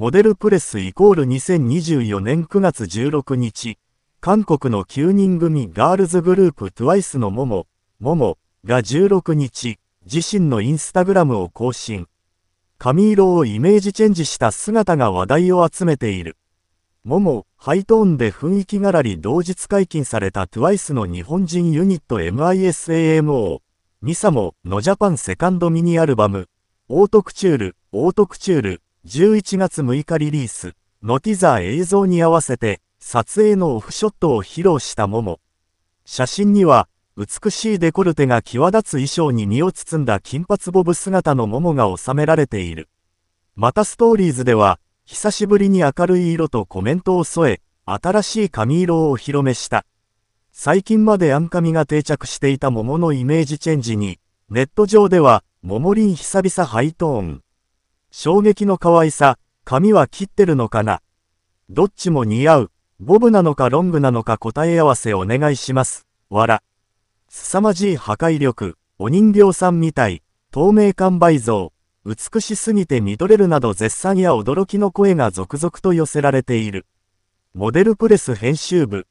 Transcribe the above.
モデルプレスイコール2024年9月16日、韓国の9人組ガールズグループ TWICE のモモ、モモが16日、自身のインスタグラムを更新。髪色をイメージチェンジした姿が話題を集めている。もも、ハイトーンで雰囲気がらり同日解禁された TWICE の日本人ユニット MISAMO、ミサモのジャパンセカンドミニアルバム、オートクチュール、オートクチュール11月6日リリースのティザー映像に合わせて撮影のオフショットを披露したもも。写真には美しいデコルテが際立つ衣装に身を包んだ金髪ボブ姿の桃が収められている。またストーリーズでは久しぶりに明るい色とコメントを添え新しい髪色をお披露目した。最近までアンカミが定着していた桃のイメージチェンジに、ネット上では、桃林久々ハイトーン。衝撃の可愛さ、髪は切ってるのかなどっちも似合う、ボブなのかロングなのか答え合わせお願いします。わら。凄まじい破壊力、お人形さんみたい、透明感倍増、美しすぎて見とれるなど絶賛や驚きの声が続々と寄せられている。モデルプレス編集部、